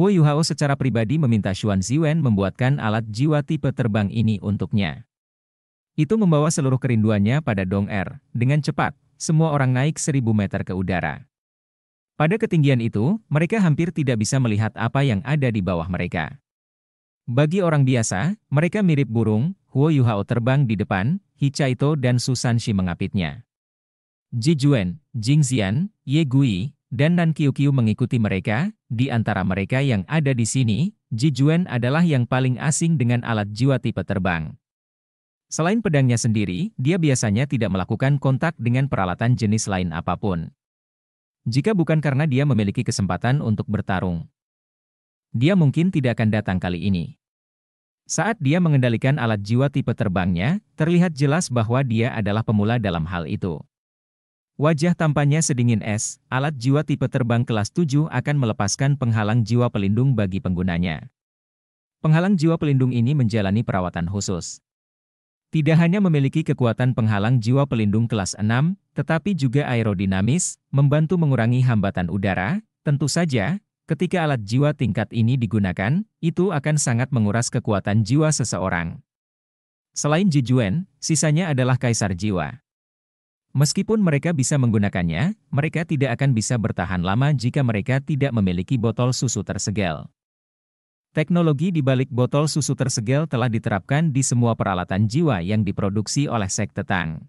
Huo Yuhao secara pribadi meminta Xuan Ziwen membuatkan alat jiwa tipe terbang ini untuknya. Itu membawa seluruh kerinduannya pada Dong Er, dengan cepat, semua orang naik seribu meter ke udara. Pada ketinggian itu, mereka hampir tidak bisa melihat apa yang ada di bawah mereka. Bagi orang biasa, mereka mirip burung, Huo Yuhao terbang di depan, Hichaito dan Susan Shi mengapitnya. Ji Juen, Jing Xian, Ye Gui, dan Nan Qiuqiu mengikuti mereka, di antara mereka yang ada di sini, Ji Juan adalah yang paling asing dengan alat jiwa tipe terbang. Selain pedangnya sendiri, dia biasanya tidak melakukan kontak dengan peralatan jenis lain apapun. Jika bukan karena dia memiliki kesempatan untuk bertarung, dia mungkin tidak akan datang kali ini. Saat dia mengendalikan alat jiwa tipe terbangnya, terlihat jelas bahwa dia adalah pemula dalam hal itu. Wajah tampannya sedingin es, alat jiwa tipe terbang kelas 7 akan melepaskan penghalang jiwa pelindung bagi penggunanya. Penghalang jiwa pelindung ini menjalani perawatan khusus. Tidak hanya memiliki kekuatan penghalang jiwa pelindung kelas 6, tetapi juga aerodinamis, membantu mengurangi hambatan udara, tentu saja, ketika alat jiwa tingkat ini digunakan, itu akan sangat menguras kekuatan jiwa seseorang. Selain Jijuan, sisanya adalah kaisar jiwa. Meskipun mereka bisa menggunakannya, mereka tidak akan bisa bertahan lama jika mereka tidak memiliki botol susu tersegel. Teknologi di balik botol susu tersegel telah diterapkan di semua peralatan jiwa yang diproduksi oleh sekte Tang.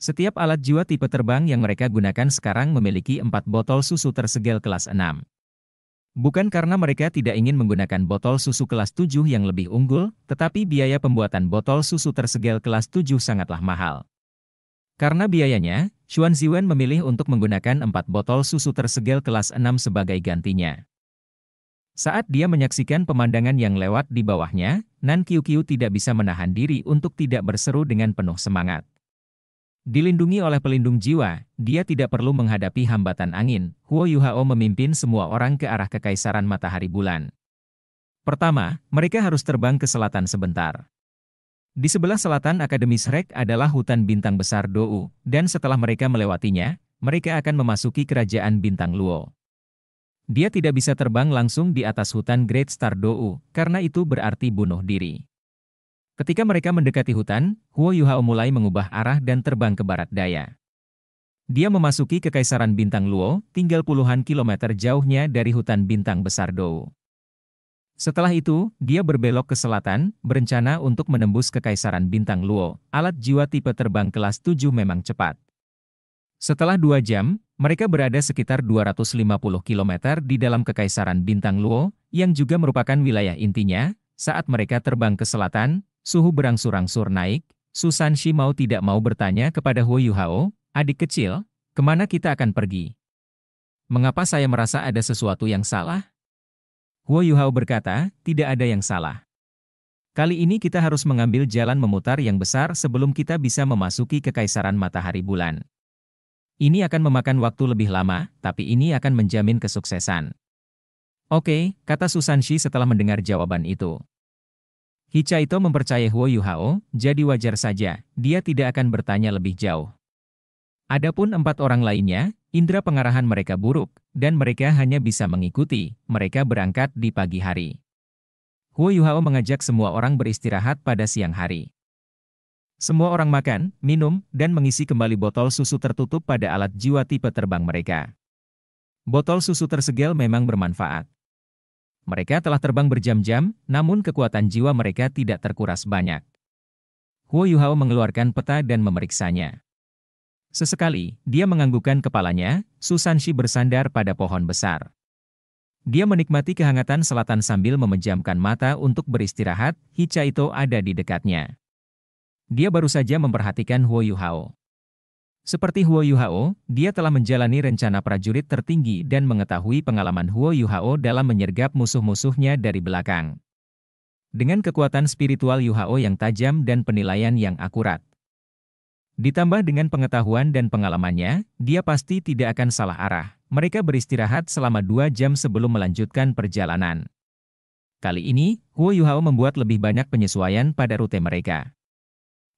Setiap alat jiwa tipe terbang yang mereka gunakan sekarang memiliki empat botol susu tersegel kelas 6. Bukan karena mereka tidak ingin menggunakan botol susu kelas 7 yang lebih unggul, tetapi biaya pembuatan botol susu tersegel kelas 7 sangatlah mahal. Karena biayanya, Xuan Ziwen memilih untuk menggunakan empat botol susu tersegel kelas 6 sebagai gantinya. Saat dia menyaksikan pemandangan yang lewat di bawahnya, Nan Qiu tidak bisa menahan diri untuk tidak berseru dengan penuh semangat. Dilindungi oleh pelindung jiwa, dia tidak perlu menghadapi hambatan angin. Huo Yuhao memimpin semua orang ke arah kekaisaran matahari bulan. Pertama, mereka harus terbang ke selatan sebentar. Di sebelah selatan Akademi Srek adalah hutan bintang besar Dou, dan setelah mereka melewatinya, mereka akan memasuki kerajaan bintang Luo. Dia tidak bisa terbang langsung di atas hutan Great Star Dou, karena itu berarti bunuh diri. Ketika mereka mendekati hutan, Huo Yuhao mulai mengubah arah dan terbang ke barat daya. Dia memasuki kekaisaran bintang Luo, tinggal puluhan kilometer jauhnya dari hutan bintang besar Dou. Setelah itu, dia berbelok ke selatan, berencana untuk menembus kekaisaran bintang Luo. Alat jiwa tipe terbang kelas 7 memang cepat. Setelah dua jam, mereka berada sekitar 250 km di dalam kekaisaran bintang Luo, yang juga merupakan wilayah intinya. Saat mereka terbang ke selatan, suhu berangsur-angsur naik, Susan Shi mau tidak mau bertanya kepada Huo Yuhao, adik kecil, kemana kita akan pergi? Mengapa saya merasa ada sesuatu yang salah? Huo Yuhao berkata, tidak ada yang salah. Kali ini kita harus mengambil jalan memutar yang besar sebelum kita bisa memasuki kekaisaran matahari bulan. Ini akan memakan waktu lebih lama, tapi ini akan menjamin kesuksesan. Oke, kata Susan Shi setelah mendengar jawaban itu. itu mempercayai Huo Yuhao, jadi wajar saja, dia tidak akan bertanya lebih jauh. Adapun empat orang lainnya, indera pengarahan mereka buruk, dan mereka hanya bisa mengikuti. Mereka berangkat di pagi hari. Huo Yuhao mengajak semua orang beristirahat pada siang hari. Semua orang makan, minum, dan mengisi kembali botol susu tertutup pada alat jiwa tipe terbang mereka. Botol susu tersegel memang bermanfaat. Mereka telah terbang berjam-jam, namun kekuatan jiwa mereka tidak terkuras banyak. Huo Yuhao mengeluarkan peta dan memeriksanya. Sesekali, dia menganggukkan kepalanya, Susanshi bersandar pada pohon besar. Dia menikmati kehangatan selatan sambil memejamkan mata untuk beristirahat, itu ada di dekatnya. Dia baru saja memperhatikan Huo Yuhao. Seperti Huo Yuhao, dia telah menjalani rencana prajurit tertinggi dan mengetahui pengalaman Huo Yuhao dalam menyergap musuh-musuhnya dari belakang. Dengan kekuatan spiritual Yuhao yang tajam dan penilaian yang akurat, Ditambah dengan pengetahuan dan pengalamannya, dia pasti tidak akan salah arah. Mereka beristirahat selama dua jam sebelum melanjutkan perjalanan. Kali ini, Huo Yuhao membuat lebih banyak penyesuaian pada rute mereka.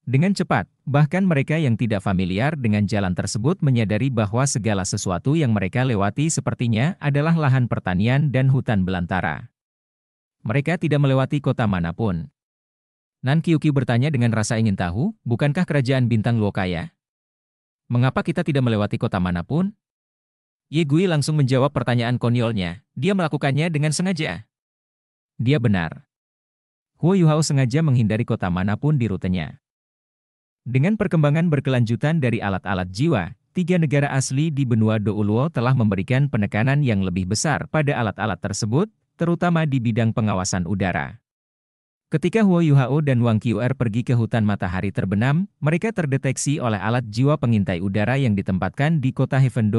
Dengan cepat, bahkan mereka yang tidak familiar dengan jalan tersebut menyadari bahwa segala sesuatu yang mereka lewati sepertinya adalah lahan pertanian dan hutan belantara. Mereka tidak melewati kota manapun. Nan Kyuki bertanya dengan rasa ingin tahu, bukankah kerajaan bintang Luo Mengapa kita tidak melewati kota manapun? Ye Gui langsung menjawab pertanyaan konyolnya, dia melakukannya dengan sengaja. Dia benar. Huo Yuhao sengaja menghindari kota manapun di rutenya. Dengan perkembangan berkelanjutan dari alat-alat jiwa, tiga negara asli di benua Douluo telah memberikan penekanan yang lebih besar pada alat-alat tersebut, terutama di bidang pengawasan udara. Ketika Huo Yuhao dan Wang Qiuer pergi ke hutan matahari terbenam, mereka terdeteksi oleh alat jiwa pengintai udara yang ditempatkan di kota heaven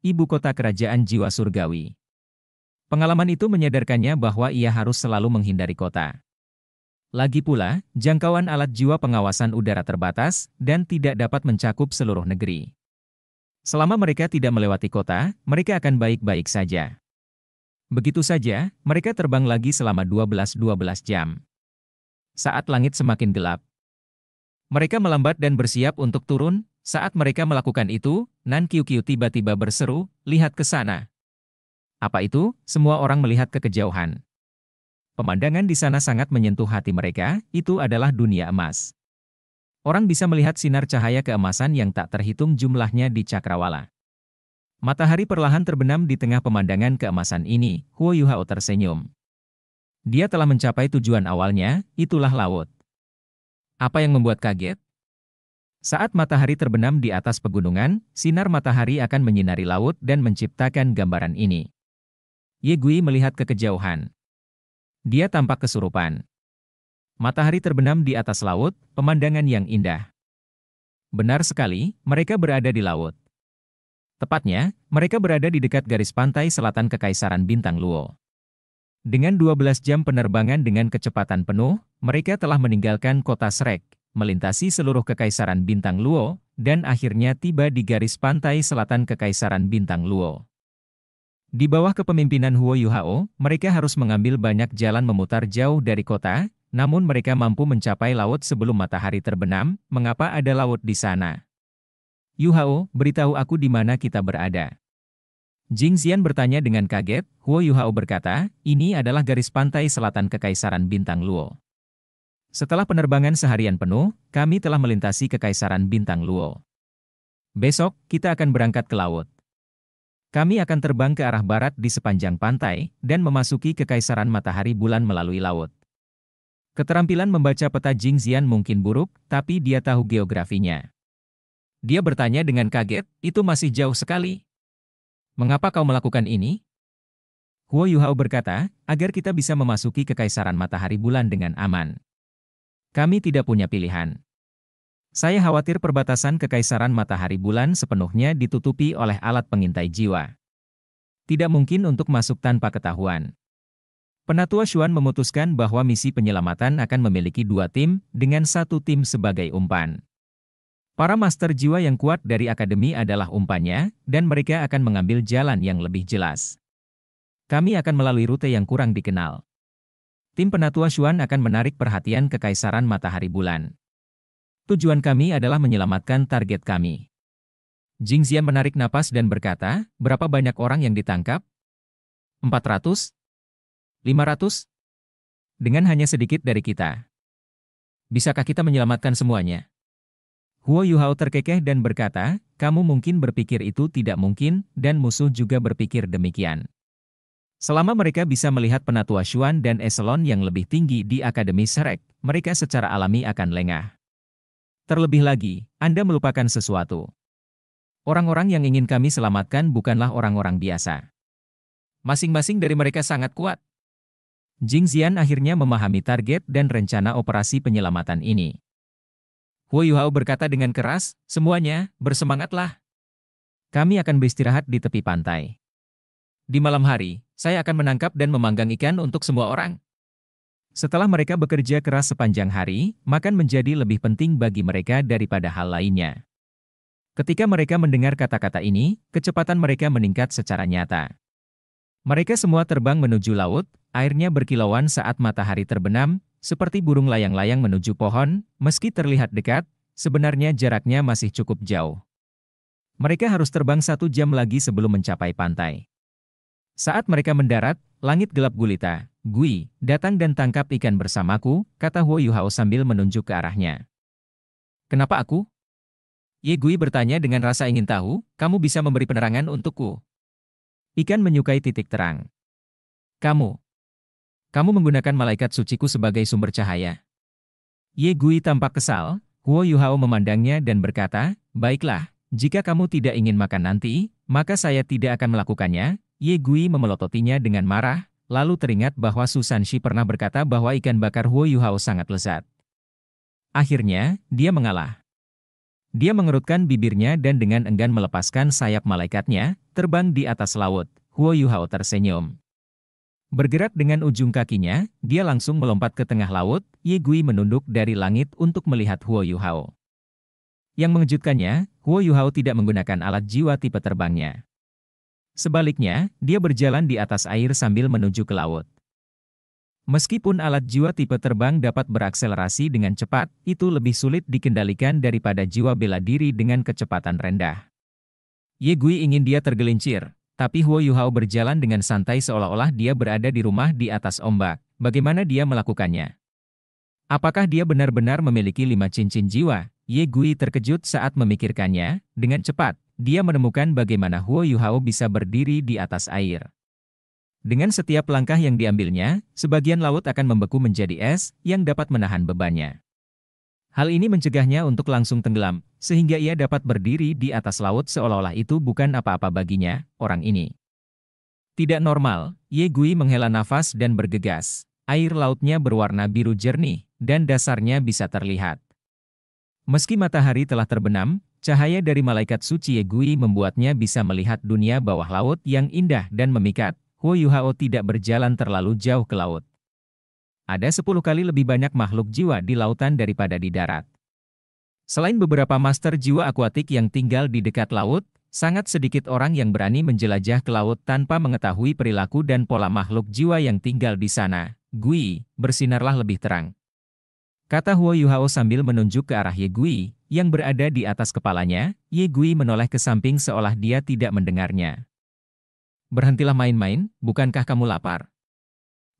ibu kota kerajaan jiwa surgawi. Pengalaman itu menyadarkannya bahwa ia harus selalu menghindari kota. Lagi pula, jangkauan alat jiwa pengawasan udara terbatas dan tidak dapat mencakup seluruh negeri. Selama mereka tidak melewati kota, mereka akan baik-baik saja. Begitu saja, mereka terbang lagi selama 12-12 jam saat langit semakin gelap. Mereka melambat dan bersiap untuk turun, saat mereka melakukan itu, Nan Qiuqiu tiba-tiba berseru, lihat ke sana. Apa itu? Semua orang melihat ke kejauhan. Pemandangan di sana sangat menyentuh hati mereka, itu adalah dunia emas. Orang bisa melihat sinar cahaya keemasan yang tak terhitung jumlahnya di cakrawala. Matahari perlahan terbenam di tengah pemandangan keemasan ini, Huo Yuhao tersenyum. Dia telah mencapai tujuan awalnya, itulah laut. Apa yang membuat kaget? Saat matahari terbenam di atas pegunungan, sinar matahari akan menyinari laut dan menciptakan gambaran ini. Ye Gui melihat ke kejauhan. Dia tampak kesurupan. Matahari terbenam di atas laut, pemandangan yang indah. Benar sekali, mereka berada di laut. Tepatnya, mereka berada di dekat garis pantai selatan Kekaisaran Bintang Luo. Dengan 12 jam penerbangan dengan kecepatan penuh, mereka telah meninggalkan kota Srek, melintasi seluruh kekaisaran Bintang Luo, dan akhirnya tiba di garis pantai selatan kekaisaran Bintang Luo. Di bawah kepemimpinan Huo Yuhao, mereka harus mengambil banyak jalan memutar jauh dari kota, namun mereka mampu mencapai laut sebelum matahari terbenam, mengapa ada laut di sana? Yuhao, beritahu aku di mana kita berada. Jing Xian bertanya dengan kaget, Huo Yuhao berkata, ini adalah garis pantai selatan Kekaisaran Bintang Luo. Setelah penerbangan seharian penuh, kami telah melintasi Kekaisaran Bintang Luo. Besok, kita akan berangkat ke laut. Kami akan terbang ke arah barat di sepanjang pantai, dan memasuki Kekaisaran Matahari Bulan melalui laut. Keterampilan membaca peta Jing Xian mungkin buruk, tapi dia tahu geografinya. Dia bertanya dengan kaget, itu masih jauh sekali, Mengapa kau melakukan ini? Huo Yuhao berkata, agar kita bisa memasuki kekaisaran matahari bulan dengan aman. Kami tidak punya pilihan. Saya khawatir perbatasan kekaisaran matahari bulan sepenuhnya ditutupi oleh alat pengintai jiwa. Tidak mungkin untuk masuk tanpa ketahuan. Penatua Xuan memutuskan bahwa misi penyelamatan akan memiliki dua tim, dengan satu tim sebagai umpan. Para master jiwa yang kuat dari akademi adalah umpannya, dan mereka akan mengambil jalan yang lebih jelas. Kami akan melalui rute yang kurang dikenal. Tim penatua Xuan akan menarik perhatian kekaisaran matahari bulan. Tujuan kami adalah menyelamatkan target kami. Jing Xian menarik napas dan berkata, berapa banyak orang yang ditangkap? 400? 500? Dengan hanya sedikit dari kita. Bisakah kita menyelamatkan semuanya? Huo Yuhao terkekeh dan berkata, kamu mungkin berpikir itu tidak mungkin, dan musuh juga berpikir demikian. Selama mereka bisa melihat penatua Xuan dan Eselon yang lebih tinggi di Akademi Serek, mereka secara alami akan lengah. Terlebih lagi, Anda melupakan sesuatu. Orang-orang yang ingin kami selamatkan bukanlah orang-orang biasa. Masing-masing dari mereka sangat kuat. Jing Zian akhirnya memahami target dan rencana operasi penyelamatan ini. Wu Yuhao berkata dengan keras, semuanya, bersemangatlah. Kami akan beristirahat di tepi pantai. Di malam hari, saya akan menangkap dan memanggang ikan untuk semua orang. Setelah mereka bekerja keras sepanjang hari, makan menjadi lebih penting bagi mereka daripada hal lainnya. Ketika mereka mendengar kata-kata ini, kecepatan mereka meningkat secara nyata. Mereka semua terbang menuju laut, airnya berkilauan saat matahari terbenam, seperti burung layang-layang menuju pohon, meski terlihat dekat, sebenarnya jaraknya masih cukup jauh. Mereka harus terbang satu jam lagi sebelum mencapai pantai. Saat mereka mendarat, langit gelap gulita. Gui, datang dan tangkap ikan bersamaku, kata Huo Yuhao sambil menunjuk ke arahnya. Kenapa aku? Ye Gui bertanya dengan rasa ingin tahu, kamu bisa memberi penerangan untukku. Ikan menyukai titik terang. Kamu. Kamu menggunakan malaikat suciku sebagai sumber cahaya. Ye Gui tampak kesal, Huo Yuhao memandangnya dan berkata, Baiklah, jika kamu tidak ingin makan nanti, maka saya tidak akan melakukannya. Ye Gui memelototinya dengan marah, lalu teringat bahwa Susan Shi pernah berkata bahwa ikan bakar Huo Yuhao sangat lezat. Akhirnya, dia mengalah. Dia mengerutkan bibirnya dan dengan enggan melepaskan sayap malaikatnya, terbang di atas laut. Huo Yuhao tersenyum. Bergerak dengan ujung kakinya, dia langsung melompat ke tengah laut, Ye Gui menunduk dari langit untuk melihat Huo Yuhao. Yang mengejutkannya, Huo Yuhao tidak menggunakan alat jiwa tipe terbangnya. Sebaliknya, dia berjalan di atas air sambil menuju ke laut. Meskipun alat jiwa tipe terbang dapat berakselerasi dengan cepat, itu lebih sulit dikendalikan daripada jiwa bela diri dengan kecepatan rendah. Ye Gui ingin dia tergelincir, tapi Huo Yuhao berjalan dengan santai seolah-olah dia berada di rumah di atas ombak. Bagaimana dia melakukannya? Apakah dia benar-benar memiliki lima cincin jiwa? Ye Gui terkejut saat memikirkannya. Dengan cepat, dia menemukan bagaimana Huo Yuhao bisa berdiri di atas air. Dengan setiap langkah yang diambilnya, sebagian laut akan membeku menjadi es yang dapat menahan bebannya. Hal ini mencegahnya untuk langsung tenggelam, sehingga ia dapat berdiri di atas laut seolah-olah itu bukan apa-apa baginya, orang ini. Tidak normal, Ye Gui menghela nafas dan bergegas. Air lautnya berwarna biru jernih, dan dasarnya bisa terlihat. Meski matahari telah terbenam, cahaya dari malaikat suci Ye Gui membuatnya bisa melihat dunia bawah laut yang indah dan memikat. Huo Yuhao tidak berjalan terlalu jauh ke laut ada 10 kali lebih banyak makhluk jiwa di lautan daripada di darat. Selain beberapa master jiwa akuatik yang tinggal di dekat laut, sangat sedikit orang yang berani menjelajah ke laut tanpa mengetahui perilaku dan pola makhluk jiwa yang tinggal di sana. Gui, bersinarlah lebih terang. Kata Huo Yuhao sambil menunjuk ke arah Ye Gui, yang berada di atas kepalanya, Ye Gui menoleh ke samping seolah dia tidak mendengarnya. Berhentilah main-main, bukankah kamu lapar?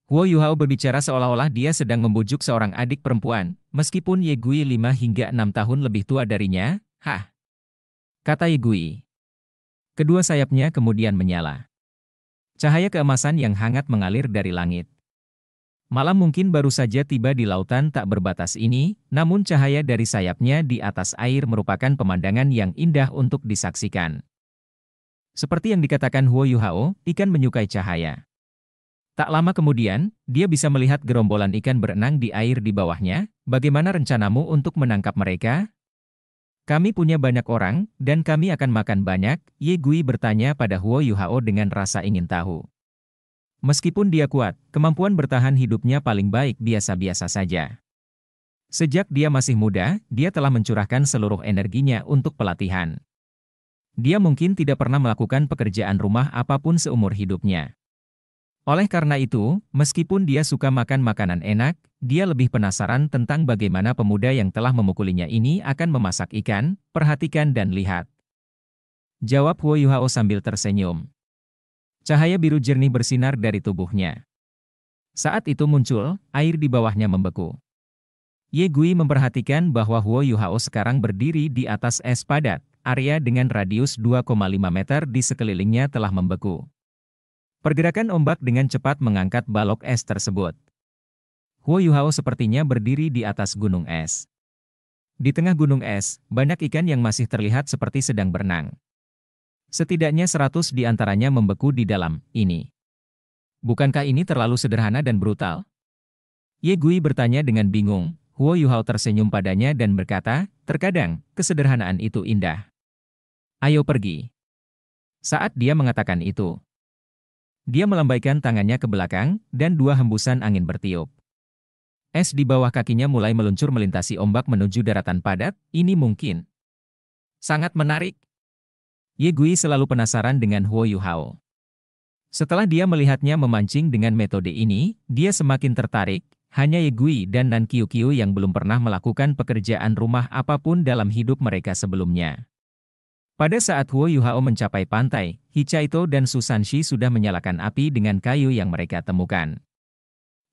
Huo Yuhao berbicara seolah-olah dia sedang membujuk seorang adik perempuan, meskipun Ye Gui 5 hingga enam tahun lebih tua darinya, hah? Kata Ye Gui. Kedua sayapnya kemudian menyala. Cahaya keemasan yang hangat mengalir dari langit. Malam mungkin baru saja tiba di lautan tak berbatas ini, namun cahaya dari sayapnya di atas air merupakan pemandangan yang indah untuk disaksikan. Seperti yang dikatakan Huo Yuhao, ikan menyukai cahaya. Tak lama kemudian, dia bisa melihat gerombolan ikan berenang di air di bawahnya. Bagaimana rencanamu untuk menangkap mereka? Kami punya banyak orang, dan kami akan makan banyak, Ye Gui bertanya pada Huo Yu Hao dengan rasa ingin tahu. Meskipun dia kuat, kemampuan bertahan hidupnya paling baik biasa-biasa saja. Sejak dia masih muda, dia telah mencurahkan seluruh energinya untuk pelatihan. Dia mungkin tidak pernah melakukan pekerjaan rumah apapun seumur hidupnya. Oleh karena itu, meskipun dia suka makan makanan enak, dia lebih penasaran tentang bagaimana pemuda yang telah memukulinya ini akan memasak ikan, perhatikan dan lihat. Jawab Huo Yuhao sambil tersenyum. Cahaya biru jernih bersinar dari tubuhnya. Saat itu muncul, air di bawahnya membeku. Ye Gui memperhatikan bahwa Huo Yuhao sekarang berdiri di atas es padat, area dengan radius 2,5 meter di sekelilingnya telah membeku. Pergerakan ombak dengan cepat mengangkat balok es tersebut. Huo Yuhao sepertinya berdiri di atas gunung es. Di tengah gunung es, banyak ikan yang masih terlihat seperti sedang berenang. Setidaknya 100 di antaranya membeku di dalam, ini. Bukankah ini terlalu sederhana dan brutal? Ye Gui bertanya dengan bingung. Huo Yuhao tersenyum padanya dan berkata, terkadang, kesederhanaan itu indah. Ayo pergi. Saat dia mengatakan itu, dia melambaikan tangannya ke belakang, dan dua hembusan angin bertiup. Es di bawah kakinya mulai meluncur melintasi ombak menuju daratan padat, ini mungkin. Sangat menarik. Ye Gui selalu penasaran dengan Huo Yu Hao. Setelah dia melihatnya memancing dengan metode ini, dia semakin tertarik, hanya Ye Gui dan Nan Qiu Qiu yang belum pernah melakukan pekerjaan rumah apapun dalam hidup mereka sebelumnya. Pada saat Huo Yuhao mencapai pantai, Hichaito dan Susanshi sudah menyalakan api dengan kayu yang mereka temukan.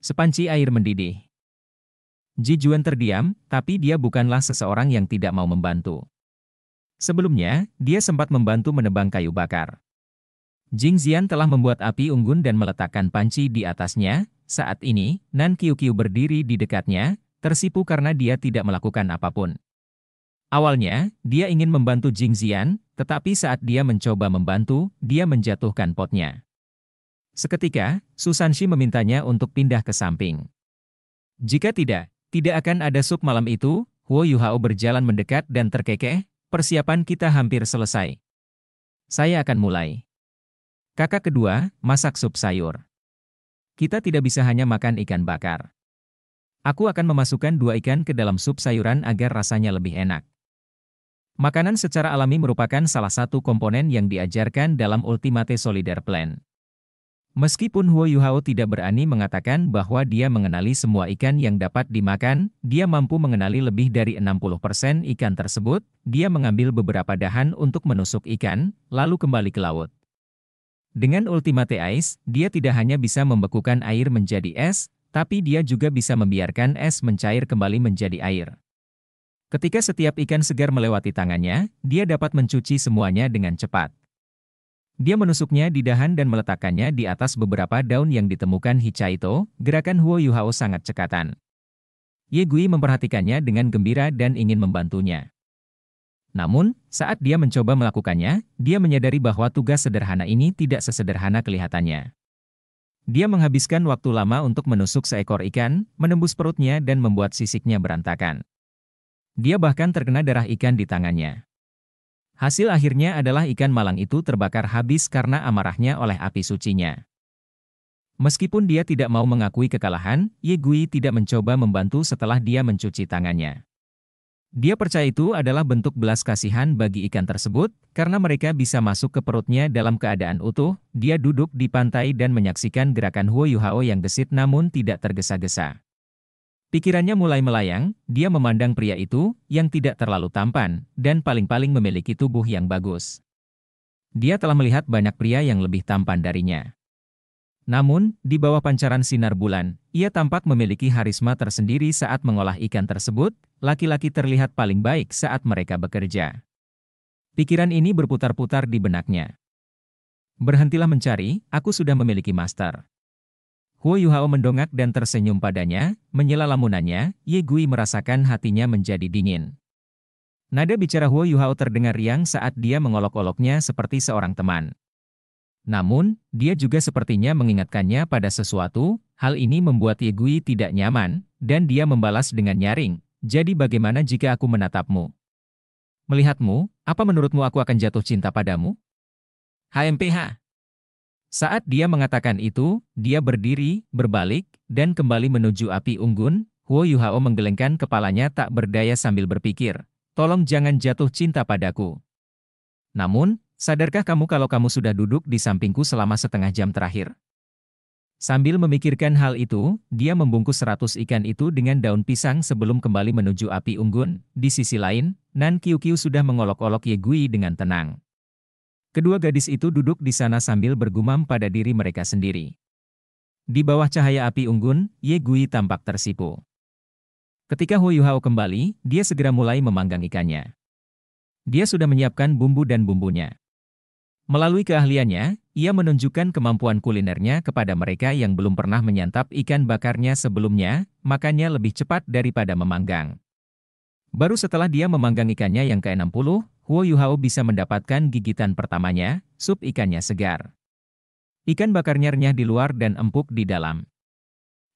Sepanci air mendidih. Ji Juan terdiam, tapi dia bukanlah seseorang yang tidak mau membantu. Sebelumnya, dia sempat membantu menebang kayu bakar. Jing Zian telah membuat api unggun dan meletakkan panci di atasnya. Saat ini, Nan Qiu Qiu berdiri di dekatnya, tersipu karena dia tidak melakukan apapun. Awalnya, dia ingin membantu Jing Xian, tetapi saat dia mencoba membantu, dia menjatuhkan potnya. Seketika, Susan Shi memintanya untuk pindah ke samping. Jika tidak, tidak akan ada sup malam itu, Huo Yuhao berjalan mendekat dan terkekeh, persiapan kita hampir selesai. Saya akan mulai. Kakak kedua, masak sup sayur. Kita tidak bisa hanya makan ikan bakar. Aku akan memasukkan dua ikan ke dalam sup sayuran agar rasanya lebih enak. Makanan secara alami merupakan salah satu komponen yang diajarkan dalam Ultimate Solidar Plan. Meskipun Huo Yuhao tidak berani mengatakan bahwa dia mengenali semua ikan yang dapat dimakan, dia mampu mengenali lebih dari 60% ikan tersebut, dia mengambil beberapa dahan untuk menusuk ikan, lalu kembali ke laut. Dengan Ultimate Ice, dia tidak hanya bisa membekukan air menjadi es, tapi dia juga bisa membiarkan es mencair kembali menjadi air. Ketika setiap ikan segar melewati tangannya, dia dapat mencuci semuanya dengan cepat. Dia menusuknya di dahan dan meletakkannya di atas beberapa daun yang ditemukan Hichaito, gerakan Huo Yuhao sangat cekatan. Ye Gui memperhatikannya dengan gembira dan ingin membantunya. Namun, saat dia mencoba melakukannya, dia menyadari bahwa tugas sederhana ini tidak sesederhana kelihatannya. Dia menghabiskan waktu lama untuk menusuk seekor ikan, menembus perutnya dan membuat sisiknya berantakan. Dia bahkan terkena darah ikan di tangannya. Hasil akhirnya adalah ikan malang itu terbakar habis karena amarahnya oleh api sucinya. Meskipun dia tidak mau mengakui kekalahan, Ye Gui tidak mencoba membantu setelah dia mencuci tangannya. Dia percaya itu adalah bentuk belas kasihan bagi ikan tersebut, karena mereka bisa masuk ke perutnya dalam keadaan utuh, dia duduk di pantai dan menyaksikan gerakan Huo Yuhao yang gesit namun tidak tergesa-gesa. Pikirannya mulai melayang, dia memandang pria itu, yang tidak terlalu tampan, dan paling-paling memiliki tubuh yang bagus. Dia telah melihat banyak pria yang lebih tampan darinya. Namun, di bawah pancaran sinar bulan, ia tampak memiliki harisma tersendiri saat mengolah ikan tersebut, laki-laki terlihat paling baik saat mereka bekerja. Pikiran ini berputar-putar di benaknya. Berhentilah mencari, aku sudah memiliki master. Huo Yuhao mendongak dan tersenyum padanya, menyela lamunannya, Ye Gui merasakan hatinya menjadi dingin. Nada bicara Huo Yuhao terdengar riang saat dia mengolok-oloknya seperti seorang teman. Namun, dia juga sepertinya mengingatkannya pada sesuatu, hal ini membuat Ye Gui tidak nyaman, dan dia membalas dengan nyaring, jadi bagaimana jika aku menatapmu? Melihatmu, apa menurutmu aku akan jatuh cinta padamu? HMPH saat dia mengatakan itu, dia berdiri, berbalik, dan kembali menuju api unggun. Huo Yuhao menggelengkan kepalanya tak berdaya sambil berpikir, tolong jangan jatuh cinta padaku. Namun, sadarkah kamu kalau kamu sudah duduk di sampingku selama setengah jam terakhir? Sambil memikirkan hal itu, dia membungkus seratus ikan itu dengan daun pisang sebelum kembali menuju api unggun. Di sisi lain, Nan Kiu Kiu sudah mengolok-olok Ye Gui dengan tenang. Kedua gadis itu duduk di sana sambil bergumam pada diri mereka sendiri. Di bawah cahaya api unggun, Ye Gui tampak tersipu. Ketika Hu Yuhao kembali, dia segera mulai memanggang ikannya. Dia sudah menyiapkan bumbu dan bumbunya. Melalui keahliannya, ia menunjukkan kemampuan kulinernya kepada mereka yang belum pernah menyantap ikan bakarnya sebelumnya, makanya lebih cepat daripada memanggang. Baru setelah dia memanggang ikannya yang ke-60, Kuo Yuhao bisa mendapatkan gigitan pertamanya, sup ikannya segar. Ikan bakarnya renyah di luar dan empuk di dalam.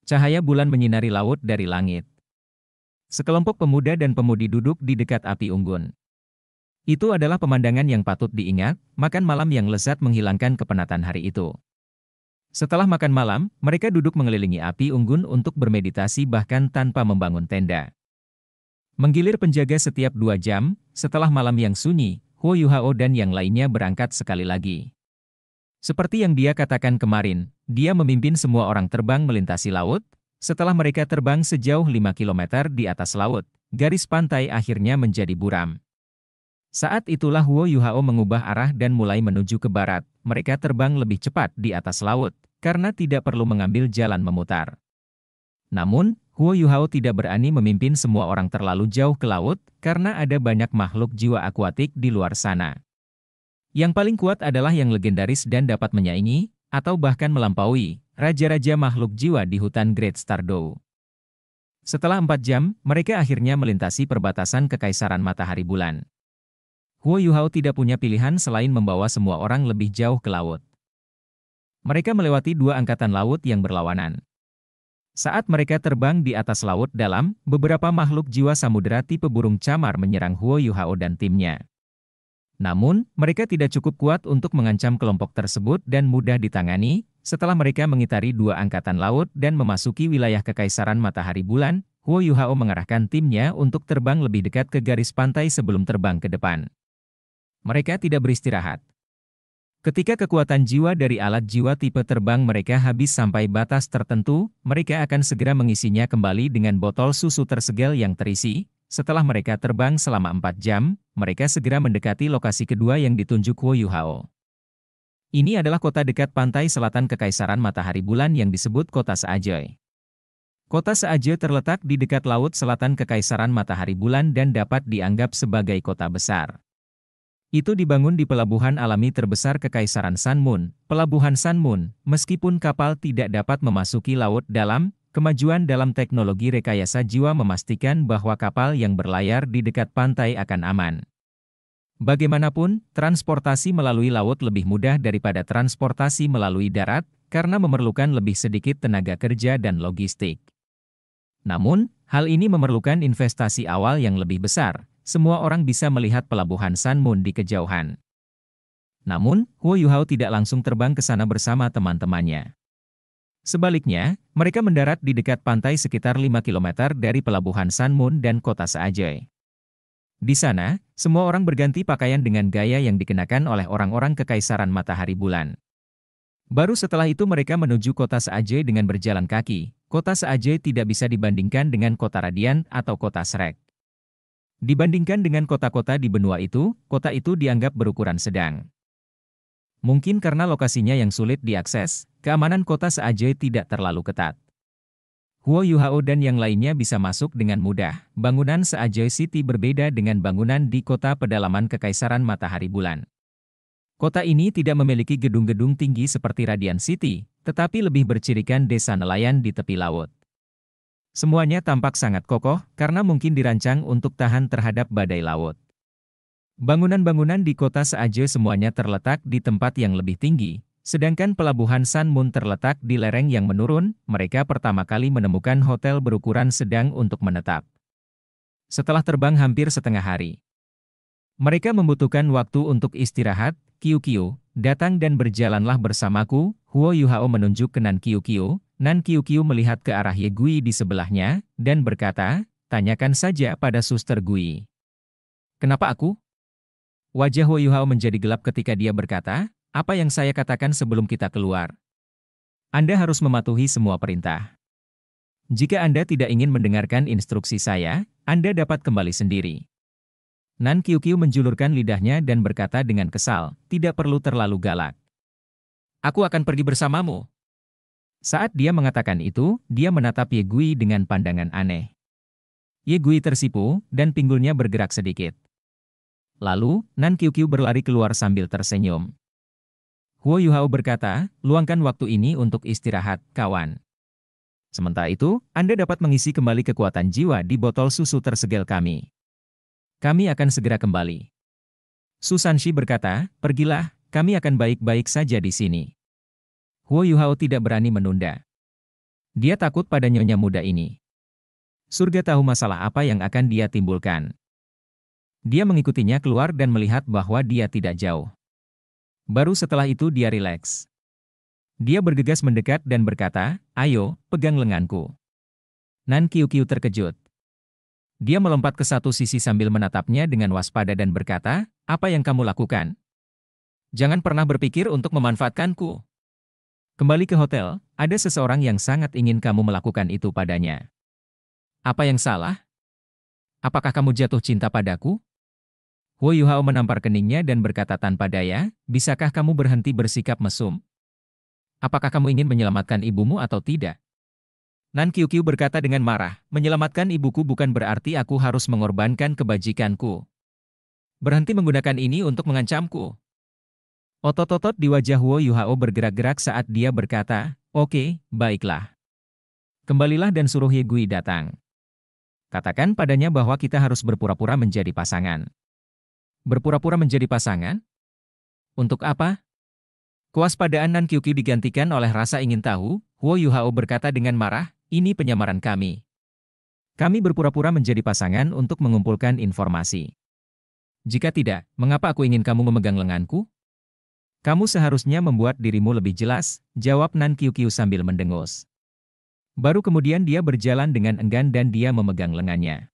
Cahaya bulan menyinari laut dari langit. Sekelompok pemuda dan pemudi duduk di dekat api unggun. Itu adalah pemandangan yang patut diingat, makan malam yang lezat menghilangkan kepenatan hari itu. Setelah makan malam, mereka duduk mengelilingi api unggun untuk bermeditasi bahkan tanpa membangun tenda. Menggilir penjaga setiap dua jam, setelah malam yang sunyi, Huo Yuhao dan yang lainnya berangkat sekali lagi. Seperti yang dia katakan kemarin, dia memimpin semua orang terbang melintasi laut, setelah mereka terbang sejauh 5 km di atas laut, garis pantai akhirnya menjadi buram. Saat itulah Huo Yuhao mengubah arah dan mulai menuju ke barat, mereka terbang lebih cepat di atas laut, karena tidak perlu mengambil jalan memutar. Namun, Huo Yuhao tidak berani memimpin semua orang terlalu jauh ke laut, karena ada banyak makhluk jiwa akuatik di luar sana. Yang paling kuat adalah yang legendaris dan dapat menyaingi, atau bahkan melampaui, raja-raja makhluk jiwa di hutan Great Stardew. Setelah empat jam, mereka akhirnya melintasi perbatasan Kekaisaran Matahari Bulan. Huo Yuhao tidak punya pilihan selain membawa semua orang lebih jauh ke laut. Mereka melewati dua angkatan laut yang berlawanan. Saat mereka terbang di atas laut dalam, beberapa makhluk jiwa samudera tipe burung camar menyerang Huo Yuhao dan timnya. Namun, mereka tidak cukup kuat untuk mengancam kelompok tersebut dan mudah ditangani, setelah mereka mengitari dua angkatan laut dan memasuki wilayah Kekaisaran Matahari Bulan, Huo Yuhao mengarahkan timnya untuk terbang lebih dekat ke garis pantai sebelum terbang ke depan. Mereka tidak beristirahat, Ketika kekuatan jiwa dari alat jiwa tipe terbang mereka habis sampai batas tertentu, mereka akan segera mengisinya kembali dengan botol susu tersegel yang terisi. Setelah mereka terbang selama 4 jam, mereka segera mendekati lokasi kedua yang ditunjuk Woyuhao. Ini adalah kota dekat pantai selatan Kekaisaran Matahari Bulan yang disebut Kota Saajoy. Kota Saajoy terletak di dekat laut selatan Kekaisaran Matahari Bulan dan dapat dianggap sebagai kota besar. Itu dibangun di pelabuhan alami terbesar Kekaisaran Moon, Pelabuhan Moon. meskipun kapal tidak dapat memasuki laut dalam, kemajuan dalam teknologi rekayasa jiwa memastikan bahwa kapal yang berlayar di dekat pantai akan aman. Bagaimanapun, transportasi melalui laut lebih mudah daripada transportasi melalui darat, karena memerlukan lebih sedikit tenaga kerja dan logistik. Namun, hal ini memerlukan investasi awal yang lebih besar, semua orang bisa melihat pelabuhan Sun Moon di kejauhan. Namun, Huo Yuhao tidak langsung terbang ke sana bersama teman-temannya. Sebaliknya, mereka mendarat di dekat pantai sekitar 5 km dari pelabuhan Sun Moon dan kota Saajay. Di sana, semua orang berganti pakaian dengan gaya yang dikenakan oleh orang-orang kekaisaran matahari bulan. Baru setelah itu mereka menuju kota Saajay dengan berjalan kaki. Kota Saajay tidak bisa dibandingkan dengan kota Radian atau kota Srek. Dibandingkan dengan kota-kota di benua itu, kota itu dianggap berukuran sedang. Mungkin karena lokasinya yang sulit diakses, keamanan kota Saajay tidak terlalu ketat. Huo Yuhao dan yang lainnya bisa masuk dengan mudah. Bangunan Saajay City berbeda dengan bangunan di kota pedalaman Kekaisaran Matahari Bulan. Kota ini tidak memiliki gedung-gedung tinggi seperti Radian City, tetapi lebih bercirikan desa nelayan di tepi laut. Semuanya tampak sangat kokoh karena mungkin dirancang untuk tahan terhadap badai laut. Bangunan-bangunan di kota Saaje semuanya terletak di tempat yang lebih tinggi, sedangkan pelabuhan San Moon terletak di lereng yang menurun, mereka pertama kali menemukan hotel berukuran sedang untuk menetap. Setelah terbang hampir setengah hari, mereka membutuhkan waktu untuk istirahat, Kiu Kiu, datang dan berjalanlah bersamaku, Huo Yuhao menunjuk kenan Kiu Kiu, Nan Kiu melihat ke arah Ye Gui di sebelahnya, dan berkata, tanyakan saja pada suster Gui. Kenapa aku? Wajah Wo Yuhao menjadi gelap ketika dia berkata, apa yang saya katakan sebelum kita keluar. Anda harus mematuhi semua perintah. Jika Anda tidak ingin mendengarkan instruksi saya, Anda dapat kembali sendiri. Nan Kiu menjulurkan lidahnya dan berkata dengan kesal, tidak perlu terlalu galak. Aku akan pergi bersamamu. Saat dia mengatakan itu, dia menatap Ye Gui dengan pandangan aneh. Ye Gui tersipu, dan pinggulnya bergerak sedikit. Lalu, Nan Kiu Kiu berlari keluar sambil tersenyum. Huo Hao berkata, luangkan waktu ini untuk istirahat, kawan. Sementara itu, Anda dapat mengisi kembali kekuatan jiwa di botol susu tersegel kami. Kami akan segera kembali. Susanshi berkata, pergilah, kami akan baik-baik saja di sini. Huo Yuhao tidak berani menunda. Dia takut pada nyonya muda ini. Surga tahu masalah apa yang akan dia timbulkan. Dia mengikutinya keluar dan melihat bahwa dia tidak jauh. Baru setelah itu dia rileks. Dia bergegas mendekat dan berkata, ayo, pegang lenganku. Nan Kiu Kiu terkejut. Dia melompat ke satu sisi sambil menatapnya dengan waspada dan berkata, apa yang kamu lakukan? Jangan pernah berpikir untuk memanfaatkanku. Kembali ke hotel, ada seseorang yang sangat ingin kamu melakukan itu padanya. Apa yang salah? Apakah kamu jatuh cinta padaku? Wu Yuhao menampar keningnya dan berkata tanpa daya, bisakah kamu berhenti bersikap mesum? Apakah kamu ingin menyelamatkan ibumu atau tidak? Nan Qiuqiu berkata dengan marah, menyelamatkan ibuku bukan berarti aku harus mengorbankan kebajikanku. Berhenti menggunakan ini untuk mengancamku. Otot-otot di wajah Wo Yuhao bergerak-gerak saat dia berkata, Oke, okay, baiklah. Kembalilah dan suruh Ye Gui datang. Katakan padanya bahwa kita harus berpura-pura menjadi pasangan. Berpura-pura menjadi pasangan? Untuk apa? Kewaspadaan Nan Kyuki digantikan oleh rasa ingin tahu, Wo Yuhao berkata dengan marah, ini penyamaran kami. Kami berpura-pura menjadi pasangan untuk mengumpulkan informasi. Jika tidak, mengapa aku ingin kamu memegang lenganku? Kamu seharusnya membuat dirimu lebih jelas, jawab Nan Kiu sambil mendengus. Baru kemudian dia berjalan dengan enggan dan dia memegang lengannya.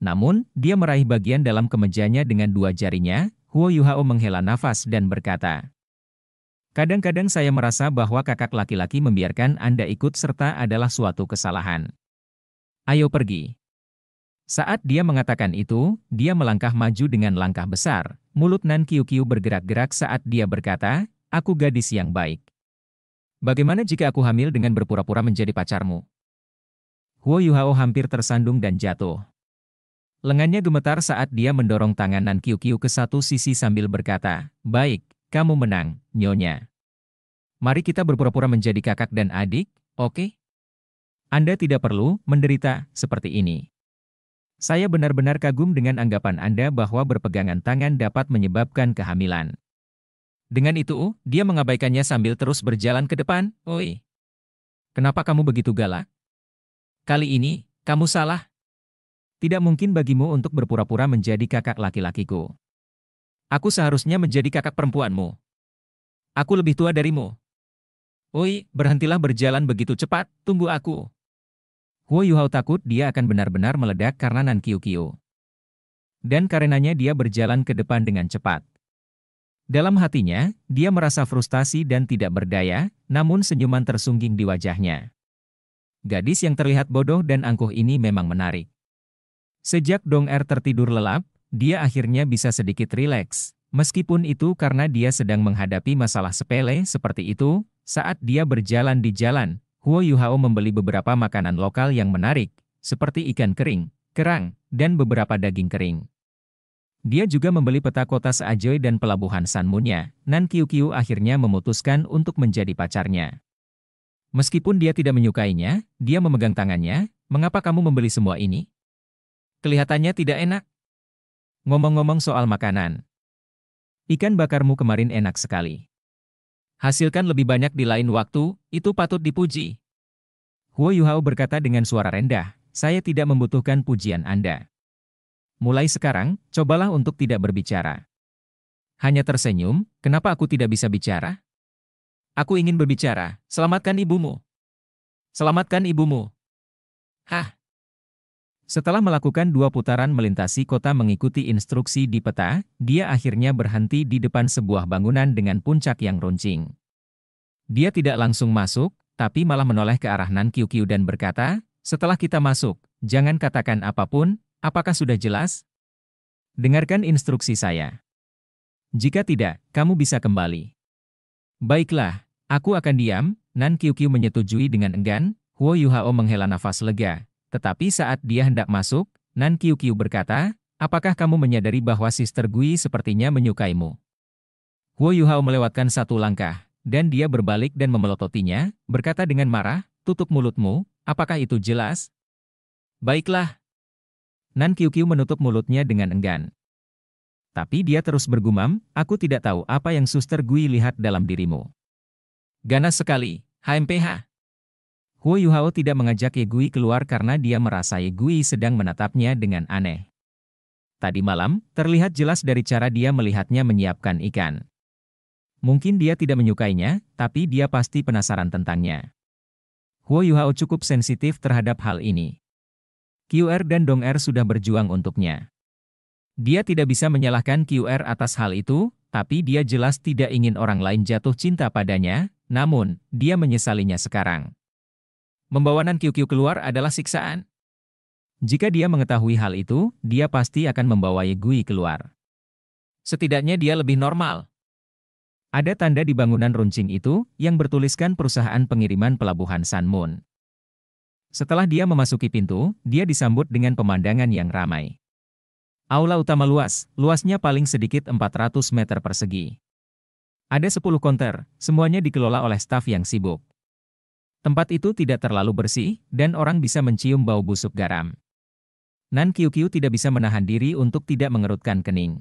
Namun, dia meraih bagian dalam kemejanya dengan dua jarinya, Huo Yuhao menghela nafas dan berkata, Kadang-kadang saya merasa bahwa kakak laki-laki membiarkan Anda ikut serta adalah suatu kesalahan. Ayo pergi. Saat dia mengatakan itu, dia melangkah maju dengan langkah besar, Mulut Nan Kiu Kiu bergerak-gerak saat dia berkata, aku gadis yang baik. Bagaimana jika aku hamil dengan berpura-pura menjadi pacarmu? Huo Yuhao hampir tersandung dan jatuh. Lengannya gemetar saat dia mendorong tangan Nan Kiu Kiu ke satu sisi sambil berkata, Baik, kamu menang, nyonya. Mari kita berpura-pura menjadi kakak dan adik, oke? Okay? Anda tidak perlu menderita seperti ini. Saya benar-benar kagum dengan anggapan Anda bahwa berpegangan tangan dapat menyebabkan kehamilan. Dengan itu, dia mengabaikannya sambil terus berjalan ke depan. Oi, kenapa kamu begitu galak? Kali ini, kamu salah. Tidak mungkin bagimu untuk berpura-pura menjadi kakak laki-lakiku. Aku seharusnya menjadi kakak perempuanmu. Aku lebih tua darimu. Oi, berhentilah berjalan begitu cepat, tunggu aku. Huo Yuhao takut dia akan benar-benar meledak karena Nan Kiu. Dan karenanya dia berjalan ke depan dengan cepat. Dalam hatinya, dia merasa frustasi dan tidak berdaya, namun senyuman tersungging di wajahnya. Gadis yang terlihat bodoh dan angkuh ini memang menarik. Sejak Dong Er tertidur lelap, dia akhirnya bisa sedikit rileks. Meskipun itu karena dia sedang menghadapi masalah sepele seperti itu, saat dia berjalan di jalan, Huo Yuhao membeli beberapa makanan lokal yang menarik, seperti ikan kering, kerang, dan beberapa daging kering. Dia juga membeli peta kota Seajoy dan pelabuhan Sanmunya, Nan Kiu akhirnya memutuskan untuk menjadi pacarnya. Meskipun dia tidak menyukainya, dia memegang tangannya, mengapa kamu membeli semua ini? Kelihatannya tidak enak. Ngomong-ngomong soal makanan. Ikan bakarmu kemarin enak sekali hasilkan lebih banyak di lain waktu, itu patut dipuji. Huo Yuhao berkata dengan suara rendah, saya tidak membutuhkan pujian Anda. Mulai sekarang, cobalah untuk tidak berbicara. Hanya tersenyum, kenapa aku tidak bisa bicara? Aku ingin berbicara, selamatkan ibumu. Selamatkan ibumu. Hah, setelah melakukan dua putaran melintasi kota mengikuti instruksi di peta, dia akhirnya berhenti di depan sebuah bangunan dengan puncak yang runcing. Dia tidak langsung masuk, tapi malah menoleh ke arah Nan Kyu dan berkata, setelah kita masuk, jangan katakan apapun, apakah sudah jelas? Dengarkan instruksi saya. Jika tidak, kamu bisa kembali. Baiklah, aku akan diam, Nan Kyu menyetujui dengan enggan, Huo Yuhao menghela nafas lega, tetapi saat dia hendak masuk, Nan Qiu Qiu berkata, apakah kamu menyadari bahwa Sister Gui sepertinya menyukaimu? Huo Yuhao melewatkan satu langkah, dan dia berbalik dan memelototinya, berkata dengan marah, tutup mulutmu, apakah itu jelas? Baiklah. Nan Qiu Qiu menutup mulutnya dengan enggan. Tapi dia terus bergumam, aku tidak tahu apa yang Suster Gui lihat dalam dirimu. Ganas sekali, HMPH. Huo Yuhao tidak mengajak Ye Gui keluar karena dia merasa Ye Gui sedang menatapnya dengan aneh. Tadi malam, terlihat jelas dari cara dia melihatnya menyiapkan ikan. Mungkin dia tidak menyukainya, tapi dia pasti penasaran tentangnya. Huo Yuhao cukup sensitif terhadap hal ini. QR dan Dong Er sudah berjuang untuknya. Dia tidak bisa menyalahkan QR atas hal itu, tapi dia jelas tidak ingin orang lain jatuh cinta padanya, namun, dia menyesalinya sekarang. Membawa Nan Kyu keluar adalah siksaan. Jika dia mengetahui hal itu, dia pasti akan membawa Ye Gui keluar. Setidaknya dia lebih normal. Ada tanda di bangunan runcing itu yang bertuliskan perusahaan pengiriman pelabuhan Sun Moon. Setelah dia memasuki pintu, dia disambut dengan pemandangan yang ramai. Aula utama luas, luasnya paling sedikit 400 meter persegi. Ada 10 konter, semuanya dikelola oleh staf yang sibuk. Tempat itu tidak terlalu bersih, dan orang bisa mencium bau busuk garam. Nan Kiu tidak bisa menahan diri untuk tidak mengerutkan kening.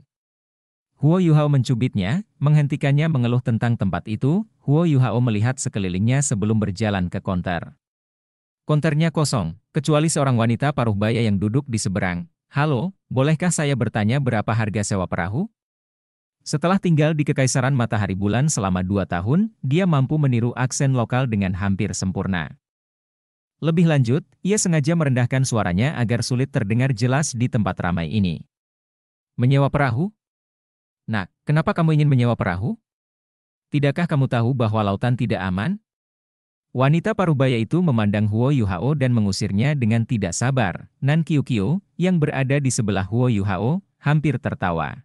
Huo Yuhao mencubitnya, menghentikannya mengeluh tentang tempat itu, Huo Yuhao melihat sekelilingnya sebelum berjalan ke konter. Konternya kosong, kecuali seorang wanita paruh baya yang duduk di seberang. Halo, bolehkah saya bertanya berapa harga sewa perahu? Setelah tinggal di Kekaisaran Matahari Bulan selama dua tahun, dia mampu meniru aksen lokal dengan hampir sempurna. Lebih lanjut, ia sengaja merendahkan suaranya agar sulit terdengar jelas di tempat ramai ini. Menyewa perahu? Nah, kenapa kamu ingin menyewa perahu? Tidakkah kamu tahu bahwa lautan tidak aman? Wanita parubaya itu memandang Huo Yuhao dan mengusirnya dengan tidak sabar. Nan Qiuqiu, yang berada di sebelah Huo Yuhao, hampir tertawa.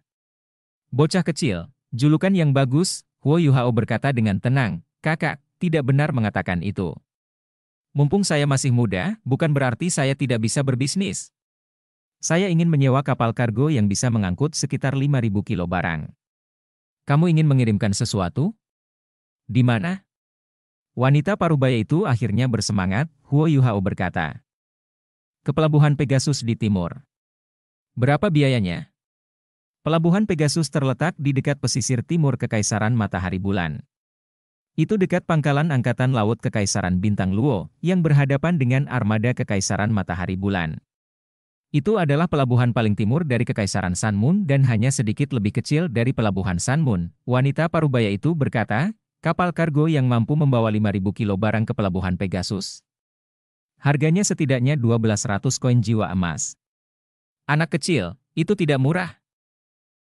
Bocah kecil, julukan yang bagus, Huo Yuhao berkata dengan tenang, kakak, tidak benar mengatakan itu. Mumpung saya masih muda, bukan berarti saya tidak bisa berbisnis. Saya ingin menyewa kapal kargo yang bisa mengangkut sekitar 5.000 kilo barang. Kamu ingin mengirimkan sesuatu? Di mana? Wanita parubaya itu akhirnya bersemangat, Huo Yuhao berkata. Ke pelabuhan Pegasus di timur. Berapa biayanya? Pelabuhan Pegasus terletak di dekat pesisir timur Kekaisaran Matahari Bulan. Itu dekat pangkalan Angkatan Laut Kekaisaran Bintang Luo, yang berhadapan dengan armada Kekaisaran Matahari Bulan. Itu adalah pelabuhan paling timur dari Kekaisaran Sun Moon dan hanya sedikit lebih kecil dari pelabuhan Sun Moon. Wanita parubaya itu berkata, kapal kargo yang mampu membawa 5.000 kilo barang ke pelabuhan Pegasus. Harganya setidaknya 1200 koin jiwa emas. Anak kecil, itu tidak murah.